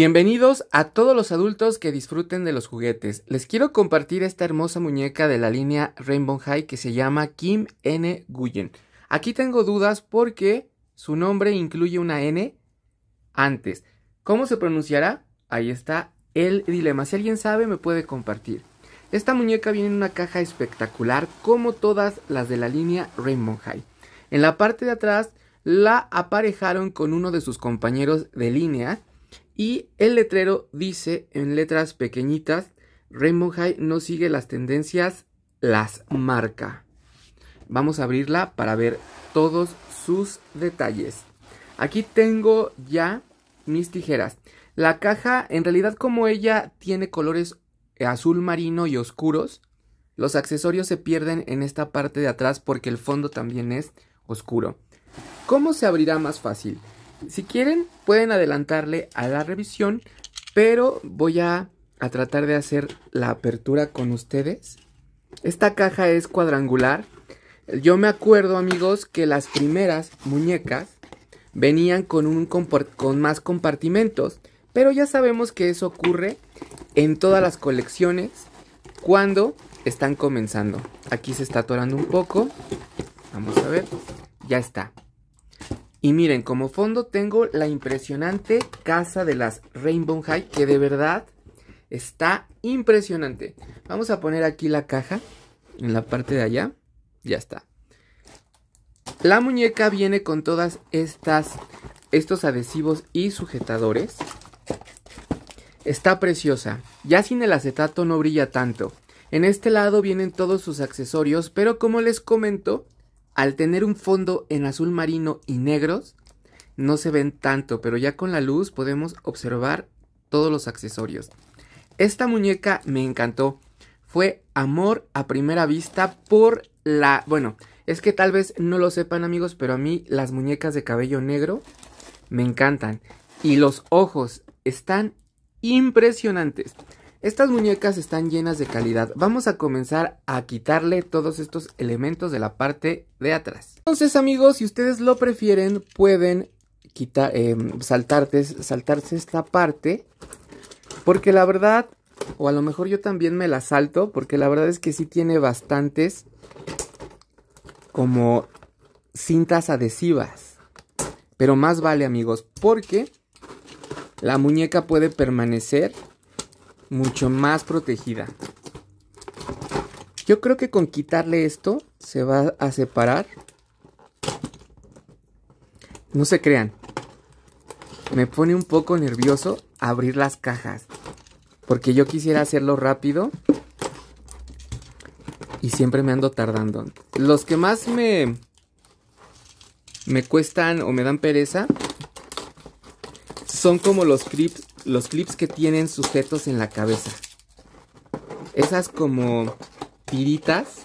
Bienvenidos a todos los adultos que disfruten de los juguetes. Les quiero compartir esta hermosa muñeca de la línea Rainbow High que se llama Kim N. Guyen. Aquí tengo dudas porque su nombre incluye una N antes. ¿Cómo se pronunciará? Ahí está el dilema. Si alguien sabe, me puede compartir. Esta muñeca viene en una caja espectacular como todas las de la línea Rainbow High. En la parte de atrás la aparejaron con uno de sus compañeros de línea y el letrero dice en letras pequeñitas, Rainbow High no sigue las tendencias, las marca. Vamos a abrirla para ver todos sus detalles. Aquí tengo ya mis tijeras. La caja, en realidad como ella tiene colores azul marino y oscuros, los accesorios se pierden en esta parte de atrás porque el fondo también es oscuro. ¿Cómo se abrirá más fácil? Si quieren, pueden adelantarle a la revisión, pero voy a, tratar de hacer la apertura con ustedes. Esta caja es cuadrangular. Yo me acuerdo, amigos, que las primeras muñecas venían con, un con más compartimentos, pero ya sabemos que eso ocurre en todas las colecciones cuando están comenzando. Aquí se está atorando un poco. Vamos a ver. Ya está. Y miren, como fondo tengo la impresionante casa de las Rainbow High, que de verdad está impresionante. Vamos a poner aquí la caja, en la parte de allá, ya está. La muñeca viene con todas estas, estos adhesivos y sujetadores. Está preciosa, ya sin el acetato no brilla tanto. En este lado vienen todos sus accesorios, pero como les comento, al tener un fondo en azul marino y negros, no se ven tanto, pero ya con la luz podemos observar todos los accesorios. Esta muñeca me encantó. Fue amor a primera vista por la... Bueno, es que tal vez no lo sepan amigos, pero a mí las muñecas de cabello negro me encantan. Y los ojos están impresionantes. Estas muñecas están llenas de calidad. Vamos a comenzar a quitarle todos estos elementos de la parte de atrás. Entonces amigos, si ustedes lo prefieren, pueden eh, saltarse esta parte. Porque la verdad, o a lo mejor yo también me la salto, porque la verdad es que sí tiene bastantes como cintas adhesivas. Pero más vale amigos, porque la muñeca puede permanecer mucho más protegida. Yo creo que con quitarle esto se va a separar. No se crean. Me pone un poco nervioso abrir las cajas. Porque yo quisiera hacerlo rápido. Y siempre me ando tardando. Los que más me... Me cuestan o me dan pereza. Son como los clips los clips que tienen sujetos en la cabeza. Esas como tiritas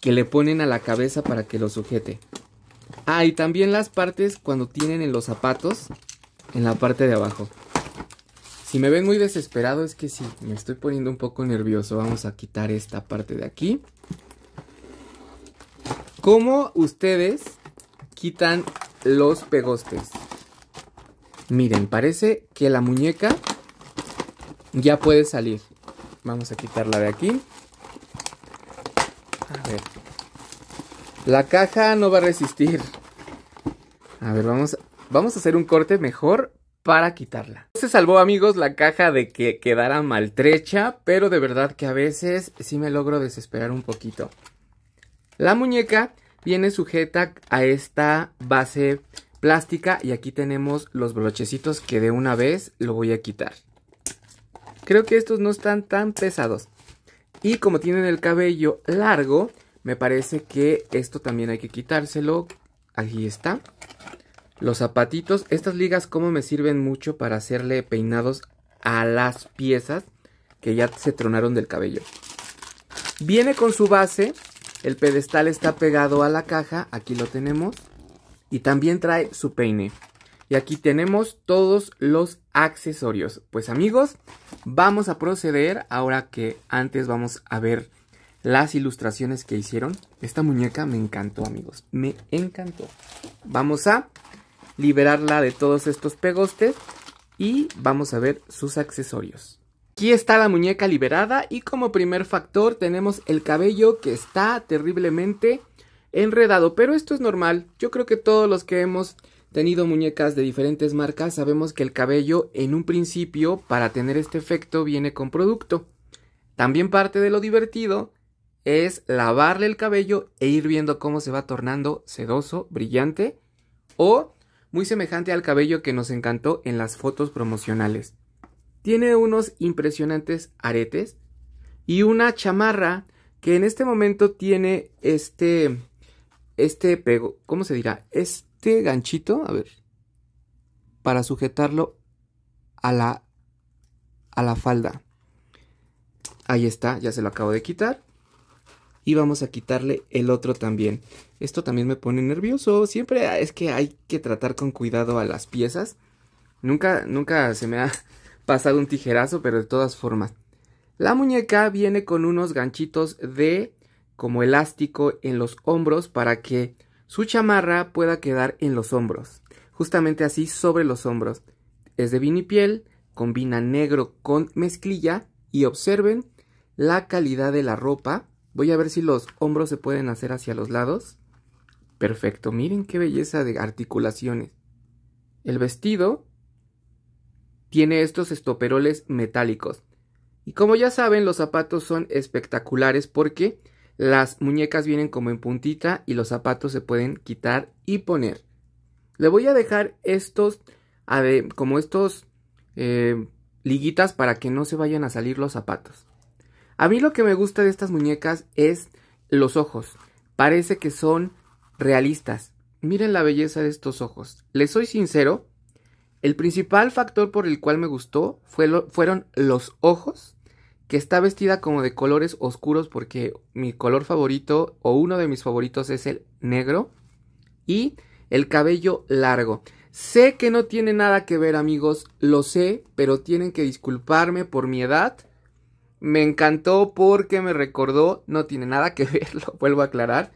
que le ponen a la cabeza para que lo sujete. Ah, y también las partes cuando tienen en los zapatos en la parte de abajo. Si me ven muy desesperado es que sí, me estoy poniendo un poco nervioso. Vamos a quitar esta parte de aquí. ¿Cómo ustedes quitan los pegostes? Miren, parece que la muñeca ya puede salir. Vamos a quitarla de aquí. A ver. La caja no va a resistir. A ver, vamos, vamos a hacer un corte mejor para quitarla. Se salvó amigos la caja de que quedara maltrecha, pero de verdad que a veces sí me logro desesperar un poquito. La muñeca viene sujeta a esta base plástica y aquí tenemos los brochecitos que de una vez lo voy a quitar. Creo que estos no están tan pesados. Y como tienen el cabello largo, me parece que esto también hay que quitárselo. Aquí está. Los zapatitos. Estas ligas como me sirven mucho para hacerle peinados a las piezas que ya se tronaron del cabello. Viene con su base. El pedestal está pegado a la caja. Aquí lo tenemos y también trae su peine. Y aquí tenemos todos los accesorios. Pues amigos, vamos a proceder ahora que antes vamos a ver las ilustraciones que hicieron. Esta muñeca me encantó amigos, me encantó. Vamos a liberarla de todos estos pegostes y vamos a ver sus accesorios. Aquí está la muñeca liberada y como primer factor tenemos el cabello que está terriblemente enredado, pero esto es normal. Yo creo que todos los que hemos tenido muñecas de diferentes marcas sabemos que el cabello en un principio para tener este efecto viene con producto. También parte de lo divertido es lavarle el cabello e ir viendo cómo se va tornando sedoso, brillante o muy semejante al cabello que nos encantó en las fotos promocionales. Tiene unos impresionantes aretes y una chamarra que en este momento tiene este este pego, ¿cómo se dirá? Este ganchito, a ver, para sujetarlo a la, a la falda. Ahí está, ya se lo acabo de quitar. Y vamos a quitarle el otro también. Esto también me pone nervioso. Siempre es que hay que tratar con cuidado a las piezas. Nunca, nunca se me ha pasado un tijerazo, pero de todas formas. La muñeca viene con unos ganchitos de como elástico en los hombros para que su chamarra pueda quedar en los hombros, justamente así sobre los hombros. Es de vinipiel, combina negro con mezclilla y observen la calidad de la ropa. Voy a ver si los hombros se pueden hacer hacia los lados. Perfecto, miren qué belleza de articulaciones. El vestido tiene estos estoperoles metálicos. Y como ya saben, los zapatos son espectaculares porque las muñecas vienen como en puntita y los zapatos se pueden quitar y poner. Le voy a dejar estos, como estos eh, liguitas para que no se vayan a salir los zapatos. A mí lo que me gusta de estas muñecas es los ojos. Parece que son realistas. Miren la belleza de estos ojos. Les soy sincero, el principal factor por el cual me gustó fueron los ojos que está vestida como de colores oscuros porque mi color favorito o uno de mis favoritos es el negro y el cabello largo. Sé que no tiene nada que ver amigos, lo sé, pero tienen que disculparme por mi edad. Me encantó porque me recordó, no tiene nada que ver, lo vuelvo a aclarar.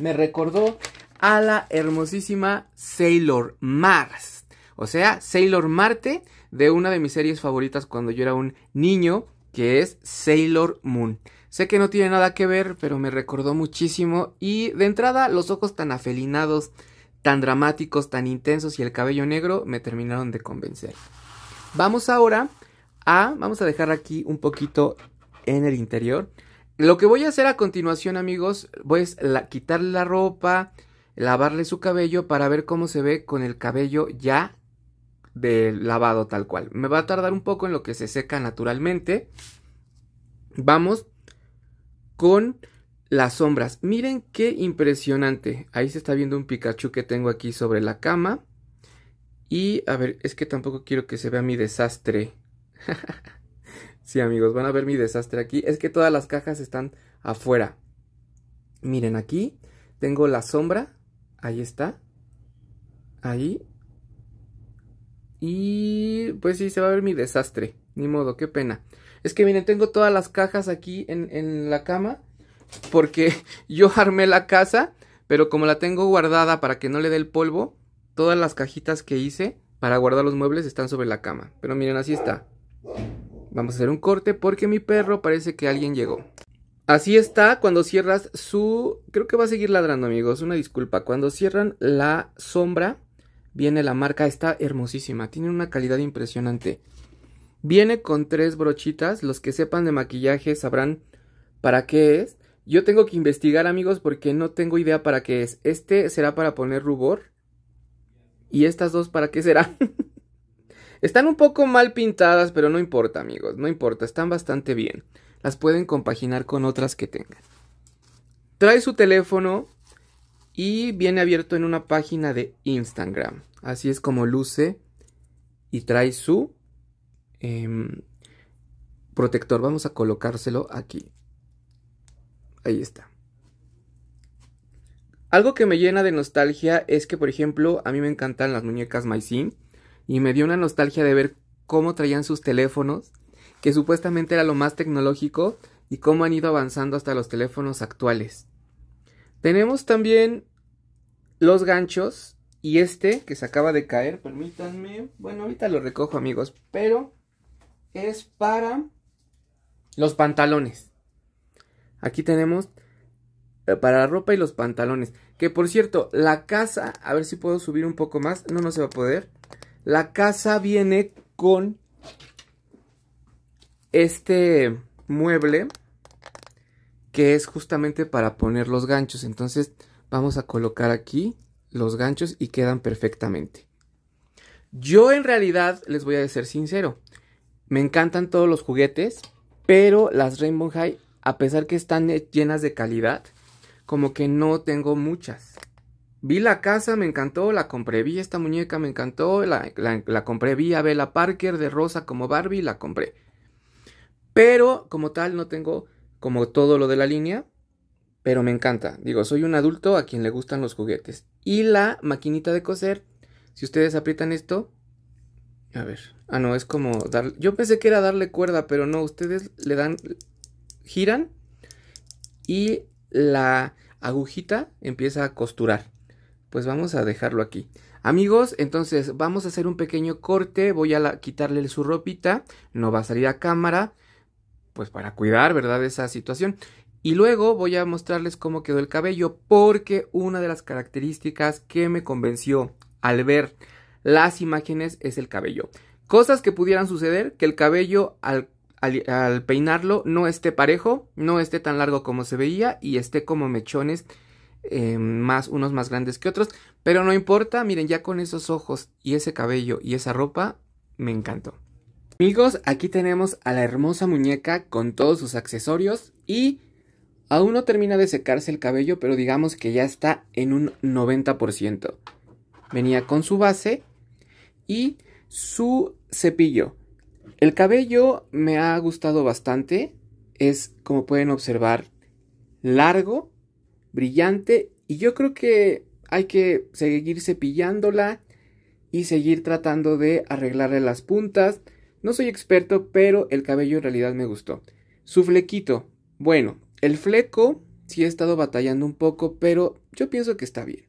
Me recordó a la hermosísima Sailor Mars. O sea, Sailor Marte, de una de mis series favoritas cuando yo era un niño que es Sailor Moon. Sé que no tiene nada que ver, pero me recordó muchísimo y de entrada los ojos tan afelinados, tan dramáticos, tan intensos y el cabello negro me terminaron de convencer. Vamos ahora a, vamos a dejar aquí un poquito en el interior. Lo que voy a hacer a continuación, amigos, voy pues, a quitarle la ropa, lavarle su cabello para ver cómo se ve con el cabello ya de lavado tal cual. Me va a tardar un poco en lo que se seca naturalmente. Vamos con las sombras. Miren qué impresionante. Ahí se está viendo un Pikachu que tengo aquí sobre la cama. Y a ver, es que tampoco quiero que se vea mi desastre. sí, amigos, van a ver mi desastre aquí. Es que todas las cajas están afuera. Miren aquí, tengo la sombra. Ahí está. Ahí y pues sí, se va a ver mi desastre. Ni modo, qué pena. Es que miren, tengo todas las cajas aquí en, en la cama. Porque yo armé la casa. Pero como la tengo guardada para que no le dé el polvo. Todas las cajitas que hice para guardar los muebles están sobre la cama. Pero miren, así está. Vamos a hacer un corte porque mi perro parece que alguien llegó. Así está cuando cierras su... Creo que va a seguir ladrando amigos, una disculpa. Cuando cierran la sombra viene la marca, está hermosísima, tiene una calidad impresionante. Viene con tres brochitas, los que sepan de maquillaje sabrán para qué es. Yo tengo que investigar amigos porque no tengo idea para qué es. Este será para poner rubor. ¿Y estas dos para qué será. Están un poco mal pintadas, pero no importa amigos, no importa, están bastante bien. Las pueden compaginar con otras que tengan. Trae su teléfono, y viene abierto en una página de Instagram. Así es como luce y trae su em, protector. Vamos a colocárselo aquí. Ahí está. Algo que me llena de nostalgia es que, por ejemplo, a mí me encantan las muñecas MySim y me dio una nostalgia de ver cómo traían sus teléfonos, que supuestamente era lo más tecnológico, y cómo han ido avanzando hasta los teléfonos actuales. Tenemos también los ganchos y este que se acaba de caer, permítanme. Bueno, ahorita lo recojo, amigos, pero es para los pantalones. Aquí tenemos eh, para la ropa y los pantalones. Que por cierto, la casa, a ver si puedo subir un poco más. No, no se va a poder. La casa viene con este mueble que es justamente para poner los ganchos. Entonces vamos a colocar aquí los ganchos y quedan perfectamente. Yo en realidad, les voy a decir sincero, me encantan todos los juguetes, pero las Rainbow High, a pesar que están llenas de calidad, como que no tengo muchas. Vi la casa, me encantó, la compré. Vi esta muñeca, me encantó, la, la, compré. Vi a Bella Parker de rosa como Barbie, la compré. Pero como tal no tengo como todo lo de la línea, pero me encanta. Digo, soy un adulto a quien le gustan los juguetes. Y la maquinita de coser, si ustedes aprietan esto, a ver, ah no, es como dar, yo pensé que era darle cuerda, pero no, ustedes le dan, giran y la agujita empieza a costurar. Pues vamos a dejarlo aquí. Amigos, entonces vamos a hacer un pequeño corte, voy a quitarle su ropita, no va a salir a cámara, pues para cuidar, ¿verdad? Esa situación. Y luego voy a mostrarles cómo quedó el cabello, porque una de las características que me convenció al ver las imágenes es el cabello. Cosas que pudieran suceder, que el cabello al, peinarlo no esté parejo, no esté tan largo como se veía y esté como mechones eh, más unos más grandes que otros, pero no importa, miren, ya con esos ojos y ese cabello y esa ropa, me encantó. Amigos, aquí tenemos a la hermosa muñeca con todos sus accesorios y aún no termina de secarse el cabello, pero digamos que ya está en un 90%. Venía con su base y su cepillo. El cabello me ha gustado bastante, es como pueden observar largo, brillante y yo creo que hay que seguir cepillándola y seguir tratando de arreglarle las puntas no soy experto, pero el cabello en realidad me gustó. Su flequito. Bueno, el fleco sí he estado batallando un poco, pero yo pienso que está bien.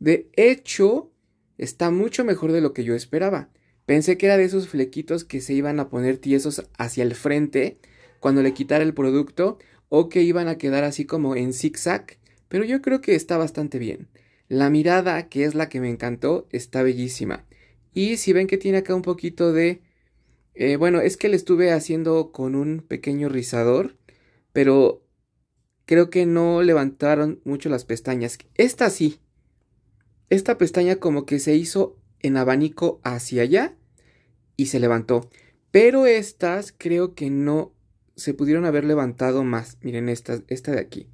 De hecho, está mucho mejor de lo que yo esperaba. Pensé que era de esos flequitos que se iban a poner tiesos hacia el frente cuando le quitara el producto o que iban a quedar así como en zigzag, pero yo creo que está bastante bien. La mirada, que es la que me encantó, está bellísima. Y si ven que tiene acá un poquito de eh, bueno, es que le estuve haciendo con un pequeño rizador, pero creo que no levantaron mucho las pestañas. Esta sí. Esta pestaña como que se hizo en abanico hacia allá y se levantó. Pero estas creo que no se pudieron haber levantado más. Miren estas, esta de aquí.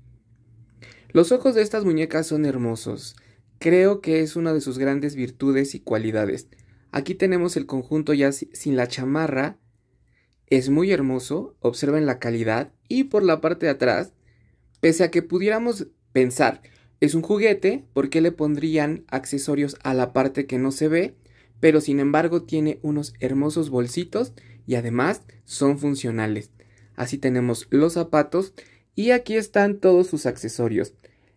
Los ojos de estas muñecas son hermosos. Creo que es una de sus grandes virtudes y cualidades. Aquí tenemos el conjunto ya sin la chamarra. Es muy hermoso, observen la calidad. Y por la parte de atrás, pese a que pudiéramos pensar, es un juguete, ¿por qué le pondrían accesorios a la parte que no se ve? Pero sin embargo tiene unos hermosos bolsitos y además son funcionales. Así tenemos los zapatos y aquí están todos sus accesorios.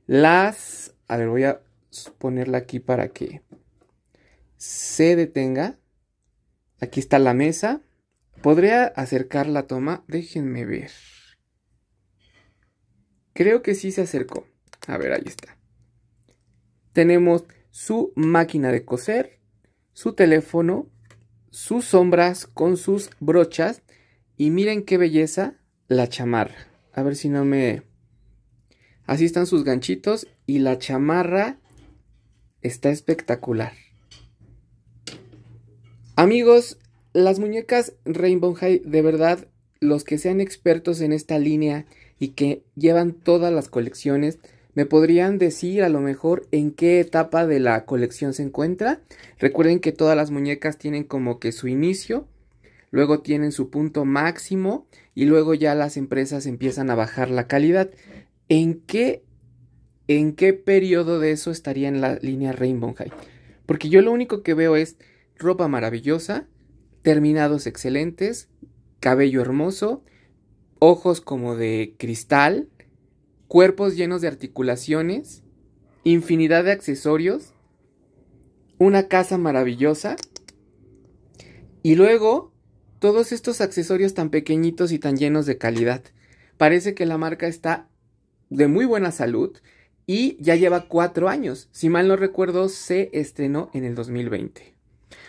Las... A ver, voy a ponerla aquí para que se detenga. Aquí está la mesa. ¿Podría acercar la toma? Déjenme ver. Creo que sí se acercó. A ver, ahí está. Tenemos su máquina de coser, su teléfono, sus sombras con sus brochas y miren qué belleza la chamarra. A ver si no me... Así están sus ganchitos y la chamarra está espectacular. Amigos, las muñecas Rainbow High, de verdad, los que sean expertos en esta línea y que llevan todas las colecciones, me podrían decir a lo mejor en qué etapa de la colección se encuentra. Recuerden que todas las muñecas tienen como que su inicio, luego tienen su punto máximo y luego ya las empresas empiezan a bajar la calidad. ¿En qué, en qué periodo de eso estaría en la línea Rainbow High? Porque yo lo único que veo es ropa maravillosa, terminados excelentes, cabello hermoso, ojos como de cristal, cuerpos llenos de articulaciones, infinidad de accesorios, una casa maravillosa y luego todos estos accesorios tan pequeñitos y tan llenos de calidad. Parece que la marca está de muy buena salud y ya lleva cuatro años. Si mal no recuerdo, se estrenó en el 2020.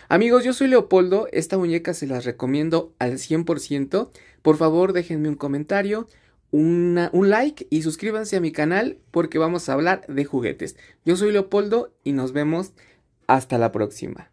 Amigos, yo soy Leopoldo, esta muñeca se las recomiendo al 100%. Por favor, déjenme un comentario, un like y suscríbanse a mi canal porque vamos a hablar de juguetes. Yo soy Leopoldo y nos vemos hasta la próxima.